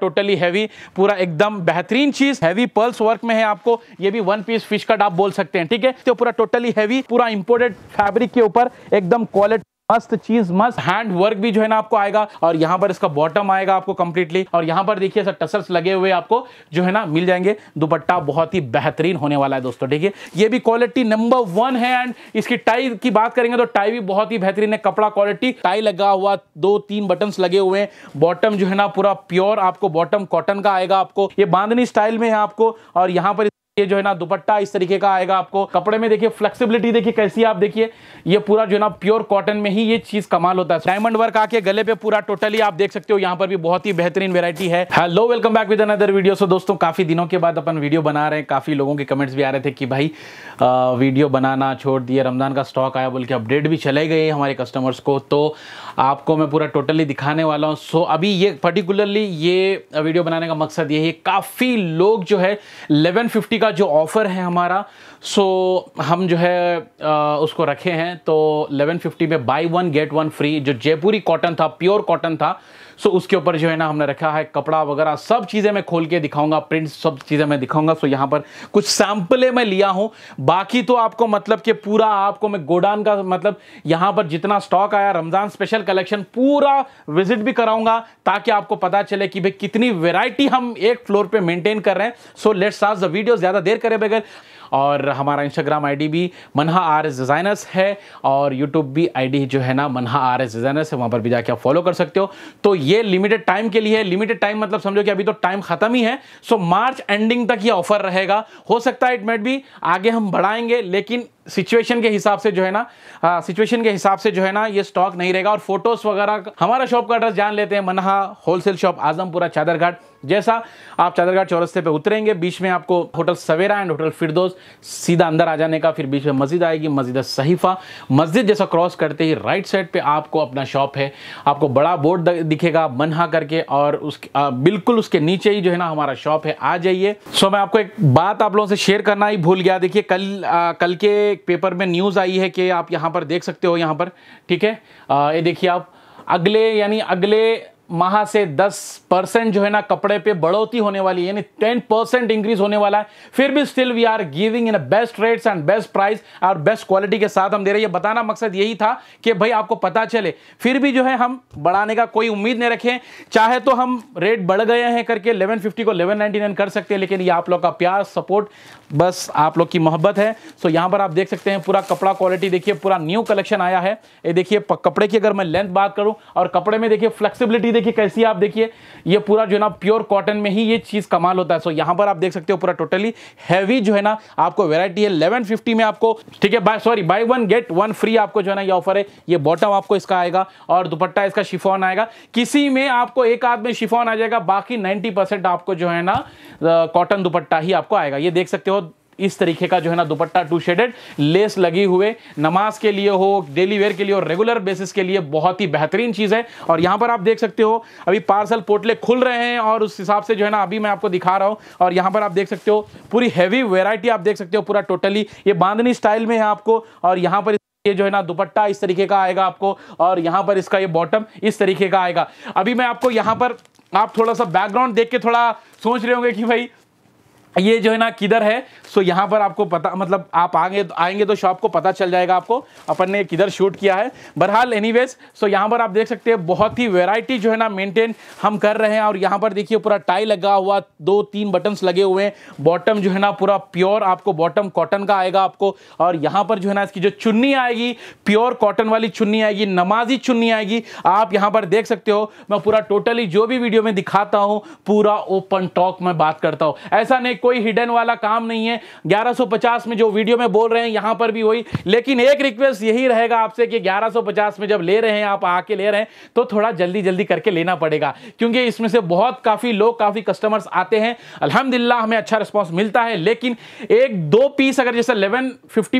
totally heavy पूरा एकदम बेहतरीन चीज हैवी पर्ल्स वर्क में है आपको ये भी वन पीस फिश कट आप बोल सकते हैं ठीक है तो पूरा टोटली हैवी पूरा इंपोर्टेड फैब्रिक के ऊपर एकदम क्वालिटी मस्त चीज मस्त हैंड वर्क भी जो है ना आपको आएगा और यहाँ पर इसका बॉटम आएगा आपको कंप्लीटली और यहाँ पर देखिए सर टसल्स लगे हुए आपको जो है ना मिल जाएंगे दुपट्टा बहुत ही बेहतरीन होने वाला है दोस्तों ठीक है ये भी क्वालिटी नंबर वन है एंड इसकी टाई की बात करेंगे तो टाई भी बहुत ही बेहतरीन है कपड़ा क्वालिटी टाई लगा हुआ दो तीन बटन लगे हुए हैं बॉटम जो है ना पूरा प्योर आपको बॉटम कॉटन का आएगा आपको ये बांधनी स्टाइल में है आपको और यहाँ पर ये जो है ना दुपट्टा इस तरीके का आएगा आपको कपड़े में देखिए फ्लेक्सिबिलिटी देखिए कैसी आप देखिए ये पूरा जो है ना प्योर कॉटन में ही ये चीज कमाल होता है डायमंड वर्क आके गले पे पूरा टोटली आप देख सकते हो यहाँ पर भी बहुत ही बेहतरीन वेरायटी है hello welcome back with another video so दोस्तों काफी दिनों के बाद अपन वीडियो बना रहे हैं काफी लोगों के कमेंट्स भी आ रहे थे कि भाई आ, वीडियो बनाना छोड़ दिए रमजान का स्टॉक आया बोल के अपडेट भी चले गए हमारे कस्टमर्स को तो आपको मैं पूरा टोटली दिखाने वाला हूँ सो अभी ये पर्टिकुलरली ये वीडियो बनाने का मकसद यही है काफ़ी लोग जो है 1150 का जो ऑफ़र है हमारा सो हम जो है उसको रखे हैं तो 1150 में buy one get one free जो जयपुरी कॉटन था प्योर कॉटन था सो उसके ऊपर जो है ना हमने रखा है कपड़ा वगैरह सब चीज़ें मैं खोल के दिखाऊंगा प्रिंट्स सब चीज़ें मैं दिखाऊंगा सो यहाँ पर कुछ सैंपले मैं लिया हूँ बाकी तो आपको मतलब कि पूरा आपको मैं गोडान का मतलब यहाँ पर जितना स्टॉक आया रमज़ान स्पेशल कलेक्शन पूरा विजिट भी कराऊंगा ताकि आपको पता चले कि भाई कितनी वेराइटी हम एक फ्लोर पर मेनटेन कर रहे हैं सो लेट्स आज द वीडियो ज़्यादा देर करें बगैर और हमारा इंस्टाग्राम आईडी भी मनहा आर एस डिज़ाइनर्स है और यूट्यूब भी आईडी जो है ना मनहा आर एस डिज़ाइनर्स है वहाँ पर भी जाके आप फॉलो कर सकते हो तो ये लिमिटेड टाइम के लिए है लिमिटेड टाइम मतलब समझो कि अभी तो टाइम खत्म ही है सो मार्च एंडिंग तक ये ऑफर रहेगा हो सकता है इट मेट भी आगे हम बढ़ाएंगे लेकिन सिचुएशन के हिसाब से जो है ना सिचुएशन के हिसाब से जो है ना ये स्टॉक नहीं रहेगा और फोटोज वगैरह हमारा शॉप का एड्रेस जान लेते हैं मनहा होलसेल शॉप आजमपुरा चादरघाट जैसा आप चादरघाट चौरस्ते पे उतरेंगे बीच में आपको hotel Savera and hotel Firdous सीधा अंदर आ जाने का फिर बीच में मस्जिद आएगी मस्जिद सहीफा मस्जिद जैसा क्रॉस करते ही राइट साइड पे आपको अपना शॉप है आपको बड़ा बोर्ड दिखेगा मनहा करके और उस बिल्कुल उसके नीचे ही जो है ना हमारा शॉप है आ जाइए सो मैं आपको एक बात आप लोगों से शेयर करना ही भूल गया देखिए कल कल के एक पेपर में न्यूज़ आई है कि आप यहाँ पर देख सकते हो यहाँ पर ठीक है ये देखिए आप अगले यानी अगले माह से 10 परसेंट जो है ना कपड़े पे बढ़ोतरी होने वाली है यानी 10 परसेंट इंक्रीज होने वाला है फिर भी still we are giving in best rates and best price और बेस्ट क्वालिटी के साथ हम दे रहे हैं बताना मकसद यही था कि भाई आपको पता चले फिर भी जो है हम बढ़ाने का कोई उम्मीद नहीं रखें चाहे तो हम रेट बढ़ गए हैं करके इलेवन को इलेवन कर सकते हैं लेकिन ये आप लोग का प्यार सपोर्ट बस आप लोग की मोहब्बत है सो यहाँ पर आप देख सकते हैं पूरा कपड़ा क्वालिटी देखिए पूरा न्यू कलेक्शन आया है ये देखिए कपड़े की अगर मैं लेंथ बात करूँ और कपड़े में देखिए फ्लेक्सीबिलिटी देखिए कैसी आप देखिए ये पूरा जो है ना प्योर कॉटन में ही ये चीज़ कमाल होता है सो यहां पर आप देख सकते हो पूरा टोटली हैवी जो है ना आपको वेरायटी है इलेवन में आपको ठीक है buy sorry buy one get one free आपको जो है ना ये ऑफर है ये बॉटम आपको इसका आएगा और दुपट्टा इसका शिफॉन आएगा किसी में आपको एक आध में शिफॉन आ जाएगा बाकी नाइनटी आपको जो है ना कॉटन दुपट्टा ही आपको आएगा ये देख सकते हो इस तरीके का जो है ना दुपट्टा टू शेडेड लेस लगी हुए नमाज के लिए हो डेली वेयर के लिए और रेगुलर बेसिस के लिए बहुत ही बेहतरीन चीज़ है और यहाँ पर आप देख सकते हो अभी पार्सल पोटले खुल रहे हैं और उस हिसाब से जो है ना अभी मैं आपको दिखा रहा हूँ और यहाँ पर आप देख सकते हो पूरी हैवी वेराइटी आप देख सकते हो पूरा टोटली ये बांधनी स्टाइल में है आपको और यहाँ पर ये जो है ना दुपट्टा इस तरीके का आएगा आपको और यहाँ पर इसका ये बॉटम इस तरीके का आएगा अभी मैं आपको यहाँ पर आप थोड़ा सा बैकग्राउंड देख के थोड़ा सोच रहे होंगे कि भाई ये जो है ना किधर है सो यहाँ पर आपको पता मतलब आप आगे तो आएंगे तो शॉप को पता चल जाएगा आपको अपन ने किधर शूट किया है बहरहाल एनीवेज सो यहाँ पर आप देख सकते हैं बहुत ही वैरायटी जो है ना मेंटेन हम कर रहे हैं और यहाँ पर देखिए पूरा टाई लगा हुआ दो तीन बटन्स लगे हुए हैं बॉटम जो है ना पूरा प्योर आपको बॉटम कॉटन का आएगा आपको और यहाँ पर जो है ना इसकी जो चुन्नी आएगी प्योर कॉटन वाली चुन्नी आएगी नमाजी चुन्नी आएगी आप यहाँ पर देख सकते हो मैं पूरा टोटली जो भी वीडियो में दिखाता हूँ पूरा ओपन टॉक में बात करता हूँ ऐसा नहीं कोई हिडन वाला काम नहीं है 1150 में जो वीडियो में बोल रहे हैं यहां पर भी वही लेकिन एक रिक्वेस्ट यही रहेगा आपसे कि 1150 में जब ले रहे हैं आप आके ले रहे हैं तो थोड़ा जल्दी जल्दी करके लेना पड़ेगा क्योंकि इसमें से बहुत काफ़ी लोग काफ़ी कस्टमर्स आते हैं अलहमदिल्ला हमें अच्छा रिस्पॉन्स मिलता है लेकिन एक दो पीस अगर जैसे इलेवन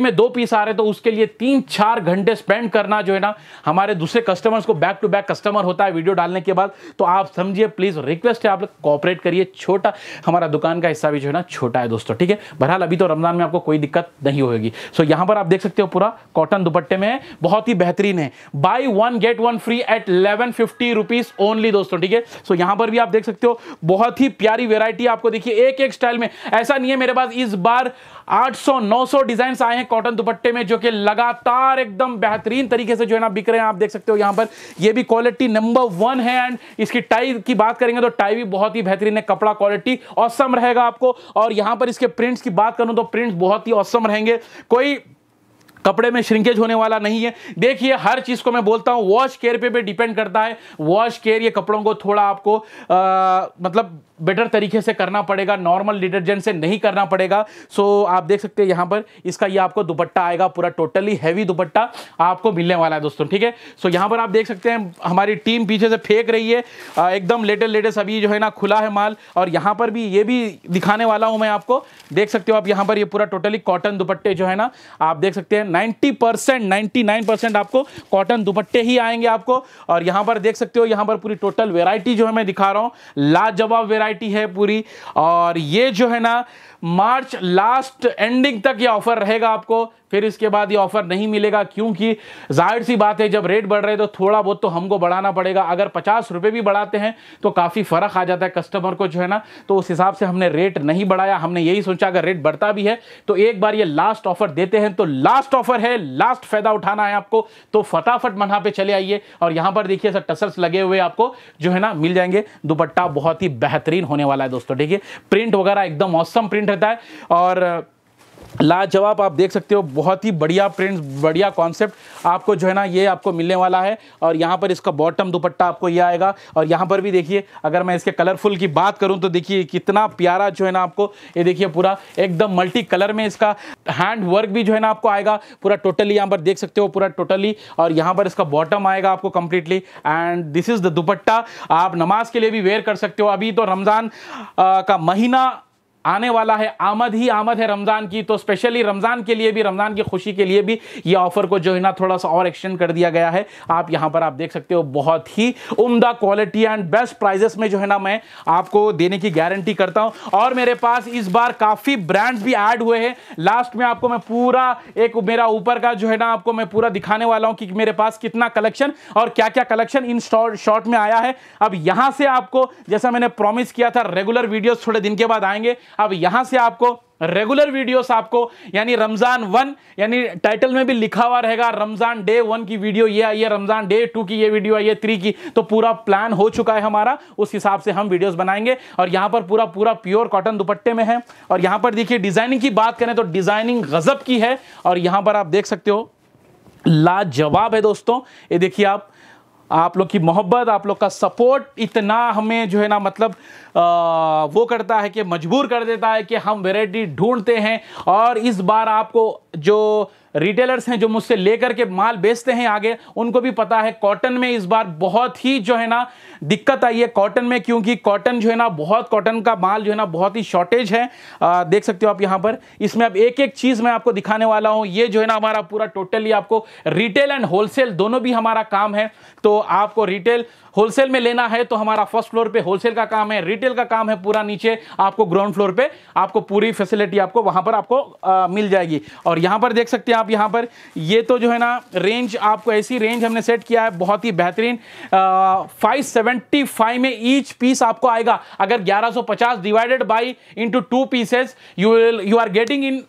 में दो पीस आ रहे तो उसके लिए तीन चार घंटे स्पेंड करना जो है ना हमारे दूसरे कस्टमर्स को बैक टू बैक कस्टमर होता है वीडियो डालने के बाद तो आप समझिए प्लीज़ रिक्वेस्ट है आप लोग कॉपरेट करिए छोटा हमारा दुकान का हिस्सा भी जो है ना छोटा है दोस्तों ठीक है बहरहाल अभी तो रमजान में आपको कोई दिक्कत नहीं होगी सो यहां पर आप देख सकते हो पूरा कॉटन दुपट्टे में बहुत ही बेहतरीन है buy one get one free at eleven fifty rupees only दोस्तों ठीक है सो यहां पर भी आप देख सकते हो बहुत ही प्यारी वेरायटी आपको देखिए एक एक स्टाइल में ऐसा नहीं है मेरे पास इस बार 800 900 डिजाइन आए हैं कॉटन दुपट्टे में जो कि लगातार एकदम बेहतरीन तरीके से जो है ना बिक रहे हैं आप देख सकते हो यहाँ पर ये भी क्वालिटी नंबर वन है एंड इसकी टाई की बात करेंगे तो टाई भी बहुत ही बेहतरीन है कपड़ा क्वालिटी औसम रहेगा आपको और यहाँ पर इसके प्रिंट्स की बात करूँ तो प्रिंट्स बहुत ही औसम रहेंगे कोई कपड़े में श्रिंकेज होने वाला नहीं है देखिए हर चीज़ को मैं बोलता हूँ वॉश केयर पे भी डिपेंड करता है वॉश केयर ये कपड़ों को थोड़ा आपको आ, मतलब बेटर तरीके से करना पड़ेगा नॉर्मल डिटर्जेंट से नहीं करना पड़ेगा सो आप देख सकते हैं यहाँ पर इसका ये आपको दुपट्टा आएगा पूरा टोटली हैवी दुपट्टा आपको मिलने वाला है दोस्तों ठीक है सो यहाँ पर आप देख सकते हैं हमारी टीम पीछे से फेंक रही है एकदम लेटेस्ट लेटेस्ट अभी जो है ना खुला है माल और यहाँ पर भी ये भी दिखाने वाला हूँ मैं आपको देख सकते हो आप यहाँ पर ये पूरा टोटली कॉटन दुपट्टे जो है ना आप देख सकते हैं ninety percent ninety nine percent आपको कॉटन दुपट्टे ही आएंगे आपको और यहां पर देख सकते हो यहां पर पूरी टोटल वेराइटी जो है मैं दिखा रहा हूं लाजवाब वेराइटी है पूरी और ये जो है ना मार्च लास्ट एंडिंग तक ये ऑफर रहेगा आपको फिर इसके बाद ये ऑफर नहीं मिलेगा क्योंकि जाहिर सी बात है जब रेट बढ़ रहे तो थोड़ा बहुत तो हमको बढ़ाना पड़ेगा अगर पचास रुपये भी बढ़ाते हैं तो काफ़ी फ़र्क आ जाता है कस्टमर को जो है ना तो उस हिसाब से हमने रेट नहीं बढ़ाया हमने यही सोचा अगर रेट बढ़ता भी है तो एक बार ये लास्ट ऑफर देते हैं तो लास्ट ऑफर है लास्ट फ़ायदा उठाना है आपको तो फटाफट मना पे चले आइए और यहाँ पर देखिए सर टसल्स लगे हुए आपको जो है ना मिल जाएंगे दुपट्टा बहुत ही बेहतरीन होने वाला है दोस्तों ठीक है प्रिंट वगैरह एकदम औसम प्रिंट रहता है और लाजवाब आप देख सकते हो बहुत ही बढ़िया प्रिंट बढ़िया कॉन्सेप्ट आपको जो है ना ये आपको मिलने वाला है और यहाँ पर इसका बॉटम दुपट्टा आपको ये आएगा और यहाँ पर भी देखिए अगर मैं इसके कलरफुल की बात करूँ तो देखिए कितना प्यारा जो है ना आपको ये देखिए पूरा एकदम मल्टी कलर में इसका हैंड वर्क भी जो है ना आपको आएगा पूरा टोटली यहाँ पर देख सकते हो पूरा टोटली और यहाँ पर इसका बॉटम आएगा आपको completely and this is the dupatta आप नमाज के लिए भी वेयर कर सकते हो अभी तो रमज़ान का महीना आने वाला है आमद ही आमद है रमज़ान की तो स्पेशली रमज़ान के लिए भी रमज़ान की खुशी के लिए भी ये ऑफ़र को जो है ना थोड़ा सा और एक्सटेंड कर दिया गया है आप यहाँ पर आप देख सकते हो बहुत ही उम्दा क्वालिटी एंड बेस्ट प्राइजेस में जो है ना मैं आपको देने की गारंटी करता हूँ और मेरे पास इस बार काफ़ी ब्रांड्स भी ऐड हुए हैं लास्ट में आपको मैं पूरा एक मेरा ऊपर का जो है ना आपको मैं पूरा दिखाने वाला हूँ कि मेरे पास कितना कलेक्शन और क्या क्या कलेक्शन इन शॉर्ट में आया है अब यहाँ से आपको जैसा मैंने प्रॉमिस किया था रेगुलर वीडियोज थोड़े दिन के बाद आएंगे अब यहां से आपको रेगुलर वीडियोस आपको यानी रमज़ान वन यानी टाइटल में भी लिखा हुआ रहेगा रमज़ान डे वन की वीडियो ये आई है रमज़ान डे टू की ये वीडियो आई है थ्री की तो पूरा प्लान हो चुका है हमारा उस हिसाब से हम वीडियोस बनाएंगे और यहां पर पूरा पूरा प्योर कॉटन दुपट्टे में है और यहां पर देखिए डिज़ाइनिंग की बात करें तो डिज़ाइनिंग गज़ब की है और यहां पर आप देख सकते हो लाजवाब है दोस्तों ये देखिए आप आप लोग की मोहब्बत आप लोग का सपोर्ट इतना हमें जो है ना मतलब आ, वो करता है कि मजबूर कर देता है कि हम वेराइटी ढूंढते हैं और इस बार आपको जो रिटेलर्स हैं जो मुझसे लेकर के माल बेचते हैं आगे उनको भी पता है कॉटन में इस बार बहुत ही जो है ना दिक्कत आई है कॉटन में क्योंकि कॉटन जो है ना बहुत कॉटन का माल जो है ना बहुत ही शॉर्टेज है आ, देख सकते हो आप यहाँ पर इसमें अब एक एक चीज़ मैं आपको दिखाने वाला हूँ ये जो है ना हमारा पूरा टोटली आपको रिटेल एंड होलसेल दोनों भी हमारा काम है तो आपको रिटेल होलसेल में लेना है तो हमारा फर्स्ट फ्लोर पे होलसेल का काम है रिटेल का काम है पूरा नीचे आपको ग्राउंड फ्लोर पे आपको पूरी फैसिलिटी आपको वहां पर आपको आ, मिल जाएगी और यहां पर देख सकते हैं आप यहां पर ये तो जो है ना रेंज आपको ऐसी रेंज हमने सेट किया है बहुत ही बेहतरीन फाइव सेवेंटी फाइव में ईच पीस आपको आएगा अगर ग्यारह सौ पचास divided by into two pieces you you are getting in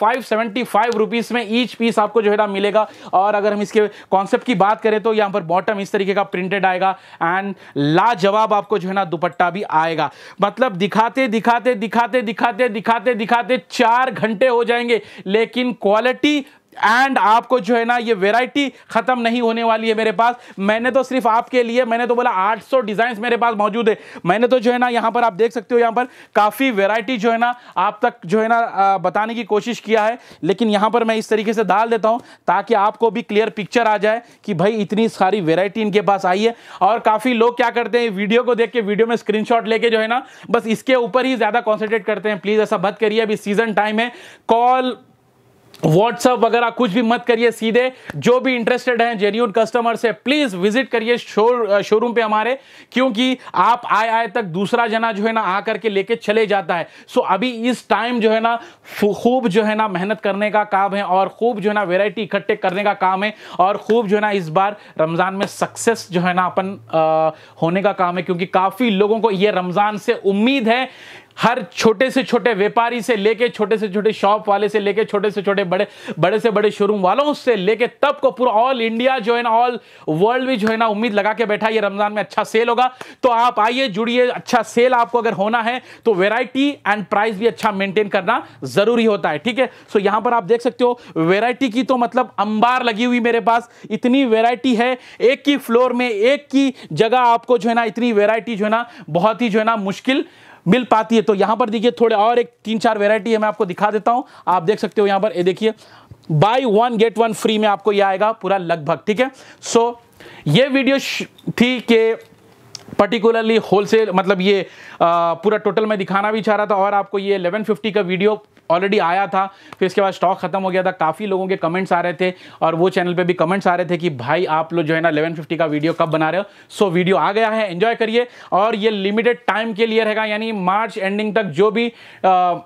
five seventy five rupees में ईच पीस आपको जो है ना मिलेगा और अगर हम इसके कॉन्सेप्ट की बात करें तो यहाँ पर बॉटम इस तरीके का प्रिंटेड आएगा एंड लाजवाब आपको जो है ना दुपट्टा भी आएगा मतलब दिखाते दिखाते दिखाते दिखाते दिखाते दिखाते चार घंटे हो जाएंगे लेकिन क्वालिटी एंड आपको जो है ना ये वेराइटी ख़त्म नहीं होने वाली है मेरे पास मैंने तो सिर्फ आपके लिए मैंने तो बोला 800 डिजाइन मेरे पास मौजूद है मैंने तो जो है ना यहाँ पर आप देख सकते हो यहाँ पर काफ़ी वेराइटी जो है ना आप तक जो है ना बताने की कोशिश किया है लेकिन यहाँ पर मैं इस तरीके से डाल देता हूँ ताकि आपको भी क्लियर पिक्चर आ जाए कि भाई इतनी सारी वेरायटी इनके पास आई है और काफ़ी लोग क्या करते हैं वीडियो को देख के वीडियो में स्क्रीन लेके जो है ना बस इसके ऊपर ही ज़्यादा कॉन्सेंट्रेट करते हैं प्लीज़ ऐसा मत करिए अभी सीजन टाइम है कॉल व्हाट्सअप वगैरह कुछ भी मत करिए सीधे जो भी इंटरेस्टेड हैं जेन्यून कस्टमर्स है प्लीज़ विजिट करिए शो शोरूम पे हमारे क्योंकि आप आए आए तक दूसरा जना जो है ना आ करके लेके चले जाता है सो अभी इस टाइम जो है ना खूब जो है ना मेहनत करने का काम है और खूब जो है ना वेराइटी इकट्ठे करने का काम है और खूब जो है ना इस बार रमज़ान में सक्सेस जो है ना अपन आ, होने का काम है क्योंकि काफ़ी लोगों को ये रमज़ान से उम्मीद है हर छोटे से छोटे व्यापारी से लेके छोटे से छोटे शॉप वाले से लेके छोटे से छोटे बड़े बड़े से बड़े शोरूम वालों से लेके तब को पूरा ऑल इंडिया जो है ना ऑल वर्ल्ड भी जो है ना उम्मीद लगा के बैठा ये रमजान में अच्छा सेल होगा तो आप आइए जुड़िए अच्छा सेल आपको अगर होना है तो वेराइटी एंड प्राइस भी अच्छा मेंटेन करना जरूरी होता है ठीक है सो यहां पर आप देख सकते हो वेराइटी की तो मतलब अंबार लगी हुई मेरे पास इतनी वेराइटी है एक की फ्लोर में एक की जगह आपको जो है ना इतनी वेराइटी जो है ना बहुत ही जो है ना मुश्किल मिल पाती है तो यहाँ पर देखिए थोड़े और एक तीन चार वेरायटी है मैं आपको दिखा देता हूँ आप देख सकते हो यहाँ पर ये देखिए buy one get one free में आपको ये आएगा पूरा लगभग ठीक है सो ये वीडियो थी कि पर्टिकुलरली होलसेल मतलब ये आ, पूरा टोटल मैं दिखाना भी चाह रहा था और आपको ये 1150 का वीडियो ऑलरेडी आया था फिर इसके बाद स्टॉक खत्म हो गया था काफ़ी लोगों के कमेंट्स आ रहे थे और वो चैनल पे भी कमेंट्स आ रहे थे कि भाई आप लोग जो है ना 1150 का वीडियो कब बना रहे हो सो वीडियो आ गया है एंजॉय करिए और ये लिमिटेड टाइम के लिए रहेगा यानी मार्च एंडिंग तक जो भी आ,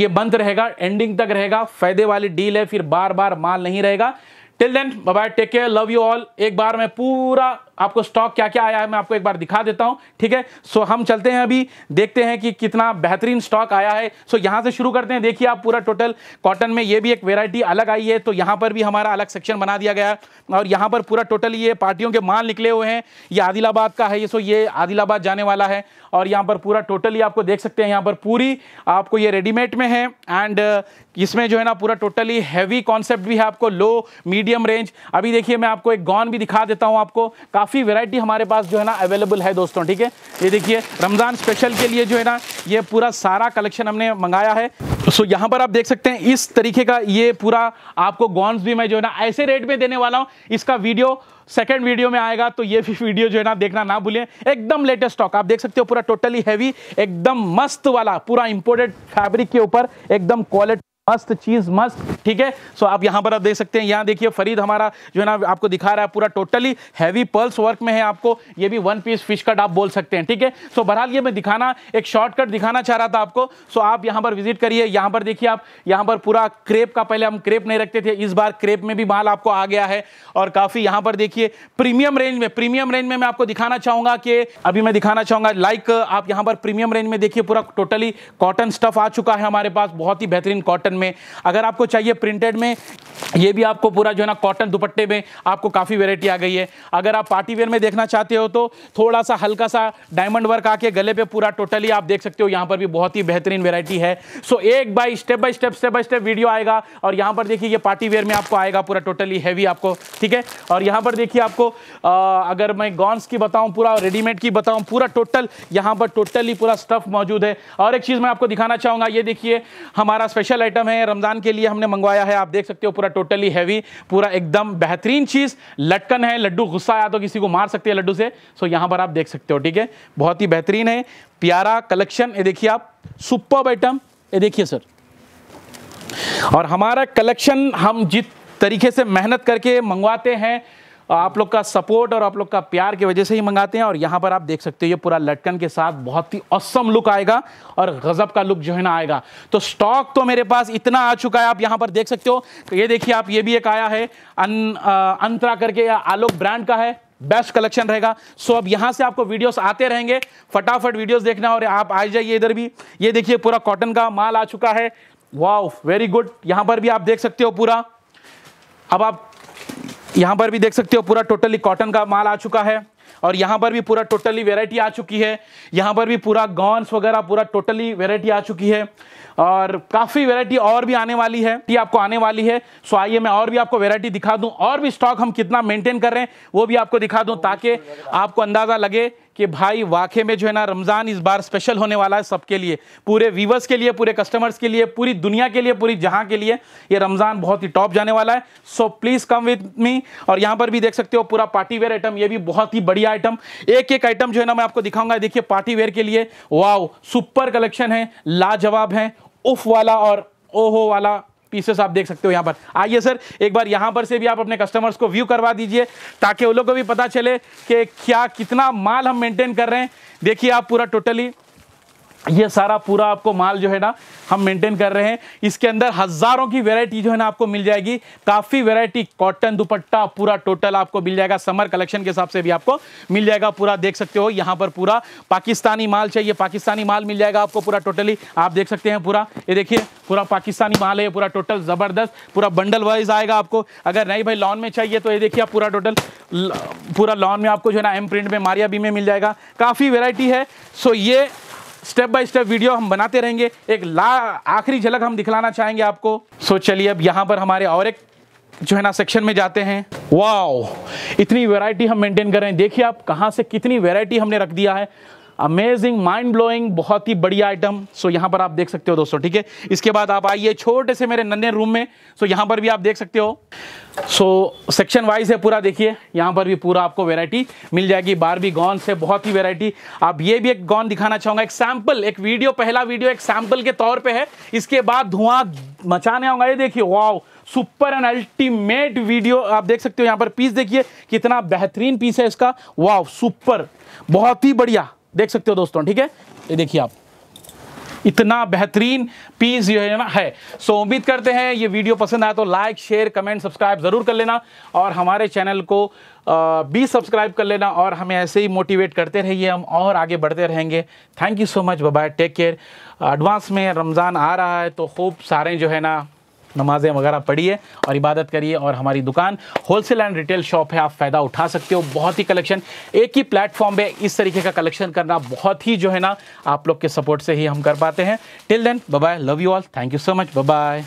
ये बंद रहेगा एंडिंग तक रहेगा फायदे वाली डील है फिर बार बार माल नहीं रहेगा till then bye take care love you all एक बार मैं पूरा आपको स्टॉक क्या क्या आया है मैं आपको एक बार दिखा देता हूं ठीक है सो हम चलते हैं अभी देखते हैं कि कितना बेहतरीन स्टॉक आया है सो यहां से शुरू करते हैं देखिए आप पूरा टोटल कॉटन में ये भी एक वेरायटी अलग आई है तो यहां पर भी हमारा अलग सेक्शन बना दिया गया और यहाँ पर पूरा टोटल ये पार्टियों के माल निकले हुए हैं ये आदिलाबाद का है ये सो ये आदिलाबाद जाने वाला है और यहाँ पर पूरा टोटली आपको देख सकते हैं यहाँ पर पूरी आपको ये रेडीमेड में है एंड uh, इसमें जो है ना पूरा टोटली हैवी कॉन्सेप्ट भी है आपको लो मीडियम रेंज अभी देखिए मैं आपको एक गॉन भी दिखा देता हूँ आपको काफ़ी काफ़ी वेराइटी हमारे पास जो है ना अवेलेबल है दोस्तों ठीक है ये देखिए रमज़ान स्पेशल के लिए जो है ना ये पूरा सारा कलेक्शन हमने मंगाया है सो so, यहाँ पर आप देख सकते हैं इस तरीके का ये पूरा आपको गॉन्स भी मैं जो है ना ऐसे रेट में देने वाला हूँ इसका वीडियो सेकेंड वीडियो में आएगा तो ये भी वीडियो जो है ना देखना ना भूलें एकदम लेटेस्ट स्टॉक आप देख सकते हो पूरा टोटली हैवी एकदम मस्त वाला पूरा इंपोर्टेड फैब्रिक के ऊपर एकदम क्वालिटी मस्त चीज मस्त ठीक है सो आप यहां पर आप देख सकते हैं यहाँ देखिए फरीद हमारा जो है ना आपको दिखा रहा है पूरा टोटली हैवी पर्ल्स वर्क में है आपको ये भी वन पीस फिश कट आप बोल सकते हैं ठीक है सो बहरहाल ये मैं दिखाना एक शॉर्टकट दिखाना चाह रहा था आपको सो आप यहाँ पर विजिट करिए यहां पर देखिए आप यहाँ पर पूरा क्रेप का पहले हम क्रेप नहीं रखते थे इस बार क्रेप में भी माल आपको आ गया है और काफी यहां पर देखिए प्रीमियम रेंज में प्रीमियम रेंज में मैं आपको दिखाना चाहूंगा कि अभी मैं दिखाना चाहूंगा लाइक आप यहाँ पर प्रीमियम रेंज में देखिए पूरा टोटली कॉटन स्टफ आ चुका है हमारे पास बहुत ही बेहतरीन कॉटन कॉटन में अगर आपको चाहिए प्रिंटेड में ये भी आपको पूरा जो है ना कॉटन दुपट्टे में आपको काफ़ी वेरायटी आ गई है अगर आप पार्टी वेयर में देखना चाहते हो तो थोड़ा सा हल्का सा डायमंड वर्क आके गले पे पूरा टोटली आप देख सकते हो यहाँ पर भी बहुत ही बेहतरीन वेरायटी है सो एक by step by step step by step video आएगा और यहाँ पर देखिए ये पार्टी वेयर में आपको आएगा पूरा टोटली हैवी आपको ठीक है और यहाँ पर देखिए आपको आ, अगर मैं गॉन्स की बताऊँ पूरा रेडीमेड की बताऊँ पूरा टोटल यहाँ पर टोटली पूरा स्टफ मौजूद है और एक चीज़ मैं आपको दिखाना चाहूँगा ये देखिए हमारा स्पेशल आइटम आइटम है रमज़ान के लिए हमने मंगवाया है आप देख सकते हो पूरा टोटली हैवी पूरा एकदम बेहतरीन चीज़ लटकन है लड्डू गुस्सा आया तो किसी को मार सकते हैं लड्डू से सो यहाँ पर आप देख सकते हो ठीक है बहुत ही बेहतरीन है प्यारा कलेक्शन ये देखिए आप सुपर आइटम ये देखिए सर और हमारा कलेक्शन हम जित तरीके से मेहनत करके मंगवाते हैं आप लोग का सपोर्ट और आप लोग का प्यार की वजह से ही मंगाते हैं और यहाँ पर आप देख सकते हो ये पूरा लटकन के साथ बहुत ही असम लुक आएगा और गजब का लुक जो है ना आएगा तो स्टॉक तो मेरे पास इतना आ चुका है आप यहाँ पर देख सकते हो तो ये देखिए आप ये भी एक आया है अन, आ, अंतरा करके या आलोक ब्रांड का है बेस्ट कलेक्शन रहेगा सो अब यहां से आपको वीडियोस आते रहेंगे फटाफट वीडियोस देखना और आप आ जाइए इधर भी ये देखिए पूरा कॉटन का माल आ चुका है वाओ वेरी गुड यहां पर भी आप देख सकते हो पूरा अब आप यहाँ पर भी देख सकते हो पूरा टोटली कॉटन का माल आ चुका है और यहाँ पर भी पूरा टोटली वेराइटी आ चुकी है यहाँ पर भी पूरा गॉन्स वगैरह पूरा टोटली वेराइटी आ चुकी है और काफ़ी वेराइटी और भी आने वाली है टी आपको आने वाली है सो आइए मैं और भी आपको वेराइटी दिखा दूँ और भी स्टॉक हम कितना मेंटेन कर रहे हैं वो भी आपको दिखा दूँ ताकि आपको अंदाज़ा लगे कि भाई वाक़े में जो है ना रमज़ान इस बार स्पेशल होने वाला है सबके लिए पूरे व्यूवर्स के लिए पूरे कस्टमर्स के लिए पूरी दुनिया के लिए पूरी जहां के लिए ये रमज़ान बहुत ही टॉप जाने वाला है so please come with me और यहां पर भी देख सकते हो पूरा पार्टी वेयर आइटम ये भी बहुत ही बढ़िया आइटम एक एक आइटम जो है ना मैं आपको दिखाऊंगा देखिए पार्टी वेयर के लिए वाओ सुपर कलेक्शन है लाजवाब है उफ वाला और ओहो वाला पीसेस आप देख सकते हो यहाँ पर आइए सर एक बार यहाँ पर से भी आप अपने कस्टमर्स को व्यू करवा दीजिए ताकि उन लोग को भी पता चले कि क्या कितना माल हम मेंटेन कर रहे हैं देखिए आप पूरा टोटली ये सारा पूरा आपको माल जो है ना हम मेंटेन कर रहे हैं इसके अंदर हज़ारों की वैरायटी जो है ना आपको मिल जाएगी काफ़ी वैरायटी कॉटन दुपट्टा पूरा टोटल आपको मिल जाएगा समर कलेक्शन के हिसाब से भी आपको मिल जाएगा पूरा देख सकते हो यहाँ पर पूरा पाकिस्तानी माल चाहिए पाकिस्तानी माल मिल जाएगा आपको पूरा टोटली आप देख सकते हैं पूरा ये देखिए पूरा पाकिस्तानी माल है पूरा टोटल ज़बरदस्त पूरा बंडल वाइज आएगा आपको अगर नहीं भाई लॉन में चाहिए तो ये देखिए पूरा टोटल पूरा लॉन में आपको जो है ना एम प्रिंट में मारिया बी में मिल जाएगा काफ़ी वेराइटी है सो ये स्टेप बाय स्टेप वीडियो हम बनाते रहेंगे एक ला आखिरी झलक हम दिखलाना चाहेंगे आपको सो चलिए अब यहाँ पर हमारे और एक जो है ना सेक्शन में जाते हैं वाओ इतनी वैरायटी हम मेंटेन कर रहे हैं देखिए आप कहाँ से कितनी वैरायटी हमने रख दिया है अमेजिंग माइंड ब्लोइंग बहुत ही बढ़िया आइटम सो यहाँ पर आप देख सकते हो दोस्तों ठीक है इसके बाद आप आइए छोटे से मेरे नन्हे रूम में सो यहाँ पर भी आप देख सकते हो सो सेक्शन वाइज है पूरा देखिए यहाँ पर भी पूरा आपको वेरायटी मिल जाएगी बार भी गॉन से बहुत ही वेरायटी आप ये भी एक गॉन दिखाना चाहूंगा एक सैंपल एक वीडियो पहला वीडियो एक सैंपल के तौर पर है इसके बाद धुआं मचाने आऊंगा ये देखिए wow super and ultimate video आप देख सकते हो यहाँ पर पीस देखिए कितना बेहतरीन पीस है इसका वाव सुपर बहुत ही बढ़िया देख सकते हो दोस्तों ठीक है ये देखिए आप इतना बेहतरीन पीस जो है ना है सो उम्मीद करते हैं ये वीडियो पसंद आया तो लाइक शेयर कमेंट सब्सक्राइब ज़रूर कर लेना और हमारे चैनल को भी सब्सक्राइब कर लेना और हमें ऐसे ही मोटिवेट करते रहिए हम और आगे बढ़ते रहेंगे thank you so much bye take care advance में रमज़ान आ रहा है तो खूब सारे जो है ना नमाज़ें वगैरह पढ़िए और इबादत करिए और हमारी दुकान होलसेल एंड रिटेल शॉप है आप फ़ायदा उठा सकते हो बहुत ही कलेक्शन एक ही प्लेटफॉर्म पे इस तरीके का कलेक्शन करना बहुत ही जो है ना आप लोग के सपोर्ट से ही हम कर पाते हैं till then bye love you all thank you so much bye